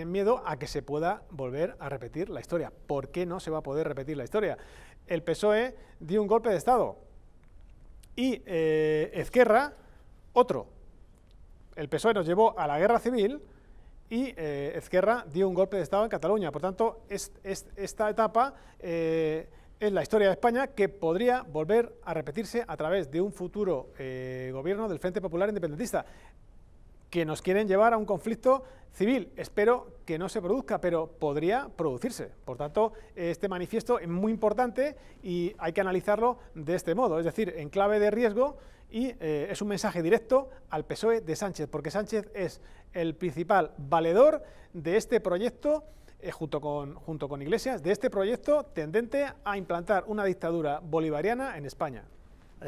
...en miedo a que se pueda volver a repetir la historia. ¿Por qué no se va a poder repetir la historia? El PSOE dio un golpe de Estado y eh, otro. El PSOE nos llevó a la guerra civil y eh, Ezquerra dio un golpe de Estado en Cataluña. Por tanto, esta etapa... Eh, es la historia de España que podría volver a repetirse a través de un futuro eh, gobierno del Frente Popular Independentista que nos quieren llevar a un conflicto civil. Espero que no se produzca, pero podría producirse. Por tanto, este manifiesto es muy importante y hay que analizarlo de este modo, es decir, en clave de riesgo y eh, es un mensaje directo al PSOE de Sánchez, porque Sánchez es el principal valedor de este proyecto eh, junto con Iglesias, de este proyecto tendente a implantar una dictadura bolivariana en España.